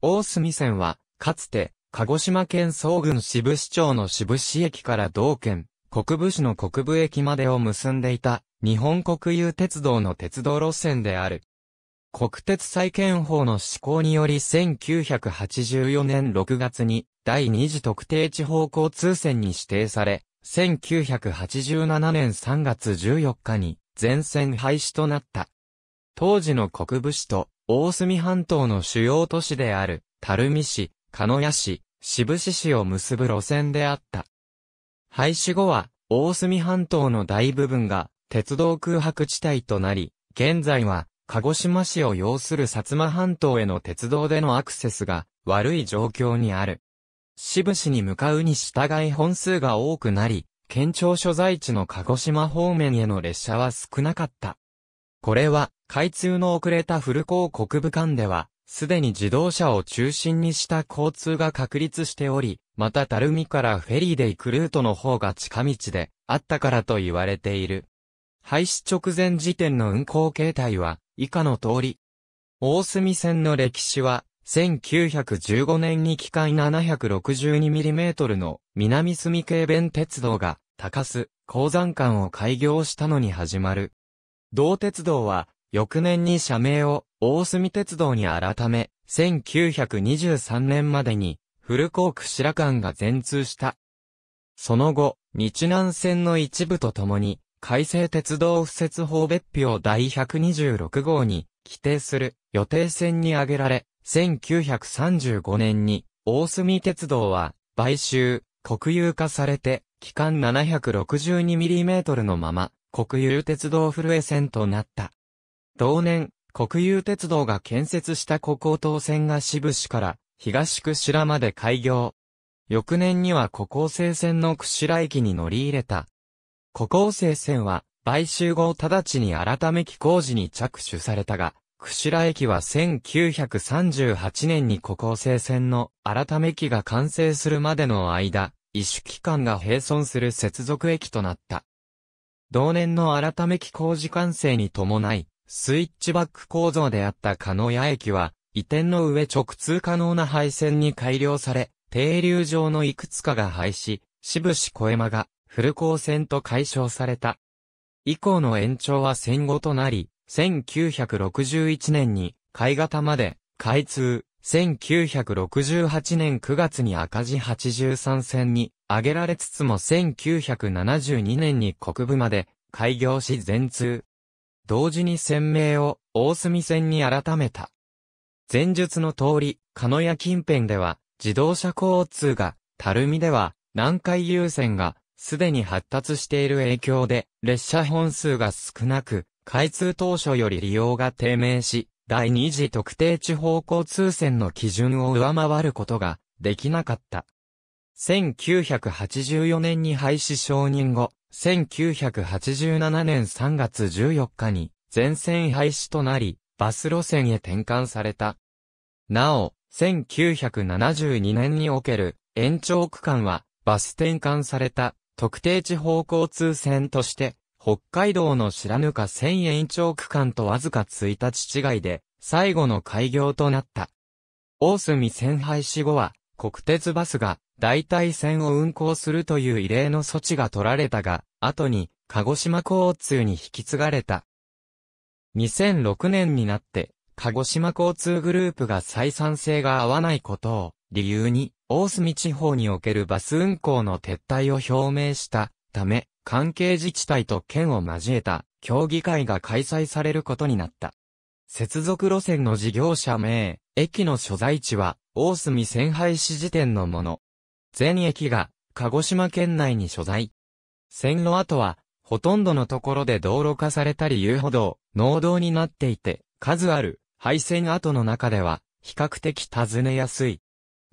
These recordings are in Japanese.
大隅線は、かつて、鹿児島県総郡支部市長の支部市駅から同県、国部市の国部駅までを結んでいた、日本国有鉄道の鉄道路線である。国鉄再建法の施行により1984年6月に、第二次特定地方交通線に指定され、1987年3月14日に、全線廃止となった。当時の国部市と大隅半島の主要都市である、垂水市、鹿屋市、渋志市を結ぶ路線であった。廃止後は、大隅半島の大部分が、鉄道空白地帯となり、現在は、鹿児島市を要する薩摩半島への鉄道でのアクセスが、悪い状況にある。渋市に向かうに従い本数が多くなり、県庁所在地の鹿児島方面への列車は少なかった。これは、開通の遅れた古港国部間では、すでに自動車を中心にした交通が確立しており、またたるみからフェリーで行くルートの方が近道であったからと言われている。廃止直前時点の運行形態は、以下の通り。大隅線の歴史は、1915年に機械 762mm の南隅軽弁鉄道が高須、鉱山間を開業したのに始まる。同鉄道は、翌年に社名を大隅鉄道に改め、1923年までに、古港区白間が全通した。その後、日南線の一部とともに、改正鉄道敷設法別表第126号に規定する予定線に挙げられ、1935年に大隅鉄道は買収、国有化されて、期間 762mm のまま国有鉄道古江線となった。同年、国有鉄道が建設した古高等線が渋市から東区白まで開業。翌年には古高生線の串良駅に乗り入れた。古高生線は買収後直ちに改め機工事に着手されたが、串良駅は1938年に古高生線の改め機が完成するまでの間、一種機関が並存する接続駅となった。同年の改め機工事完成に伴い、スイッチバック構造であった鹿屋駅は、移転の上直通可能な配線に改良され、停留場のいくつかが廃止、渋し小山が、古高線と解消された。以降の延長は戦後となり、1961年に、海型まで、開通、1968年9月に赤字83線に、挙げられつつも1972年に国部まで開業し全通。同時に鮮明を大隅線に改めた。前述の通り、鹿屋近辺では自動車交通が、たるみでは南海優先がすでに発達している影響で列車本数が少なく、開通当初より利用が低迷し、第二次特定地方交通線の基準を上回ることができなかった。1984年に廃止承認後、1987年3月14日に全線廃止となり、バス路線へ転換された。なお、1972年における延長区間はバス転換された特定地方交通線として北海道の白か線延長区間とわずか1日違いで最後の開業となった。大隅線廃止後は国鉄バスが代替線を運行するという異例の措置が取られたが、後に、鹿児島交通に引き継がれた。2006年になって、鹿児島交通グループが採算性が合わないことを理由に、大隅地方におけるバス運行の撤退を表明したため、関係自治体と県を交えた協議会が開催されることになった。接続路線の事業者名、駅の所在地は、大隅線廃止時点のもの。全駅が鹿児島県内に所在。線路跡は、ほとんどのところで道路化されたり遊歩道、農道になっていて、数ある廃線跡の中では、比較的尋ねやすい。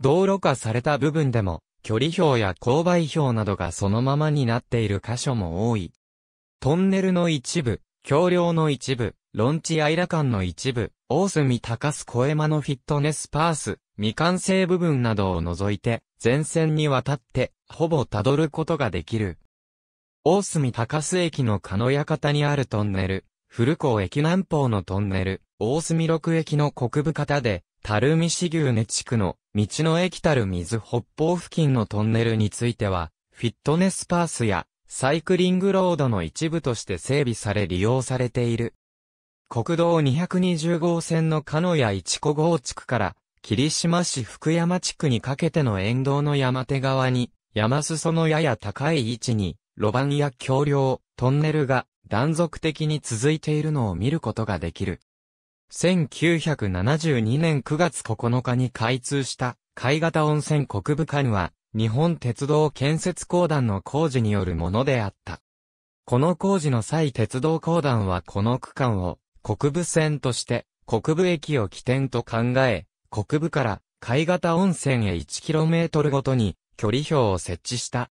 道路化された部分でも、距離表や勾配表などがそのままになっている箇所も多い。トンネルの一部、橋梁の一部、ロンチアイラ間の一部、大隅高須小山のフィットネスパース、未完成部分などを除いて、全線にわたって、ほぼ辿ることができる。大隅高須駅の鹿屋方にあるトンネル、古港駅南方のトンネル、大隅六駅の国部方で、垂水市牛根地区の道の駅たる水北方付近のトンネルについては、フィットネスパースやサイクリングロードの一部として整備され利用されている。国道220号線の鹿屋一小号地区から霧島市福山地区にかけての沿道の山手側に、山裾のやや高い位置に、路盤や橋梁、トンネルが断続的に続いているのを見ることができる。1972年9月9日に開通した海型温泉国部館は日本鉄道建設公団の工事によるものであった。この工事の際鉄道公団はこの区間を国部線として国部駅を起点と考え、国部から海型温泉へ 1km ごとに距離表を設置した。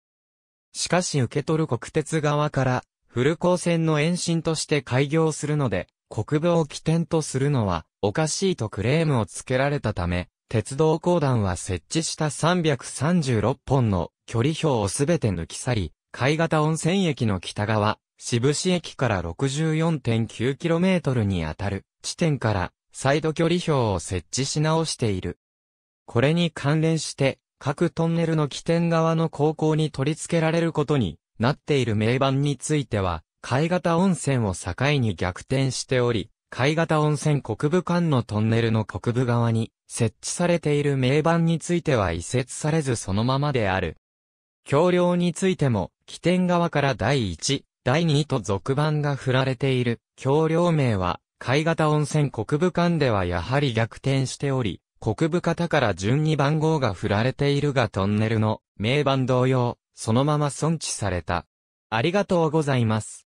しかし受け取る国鉄側から古高線の延伸として開業するので、国部を起点とするのはおかしいとクレームをつけられたため、鉄道公団は設置した336本の距離表をすべて抜き去り、海型温泉駅の北側、渋市駅から 64.9km にあたる地点からサイド距離表を設置し直している。これに関連して、各トンネルの起点側の高校に取り付けられることになっている名盤については、海型温泉を境に逆転しており、海型温泉国部間のトンネルの国部側に設置されている名盤については移設されずそのままである。橋梁についても、起点側から第1、第2と続番が振られている橋梁名は海型温泉国部館ではやはり逆転しており、国部方から順に番号が振られているがトンネルの名番同様、そのまま存置された。ありがとうございます。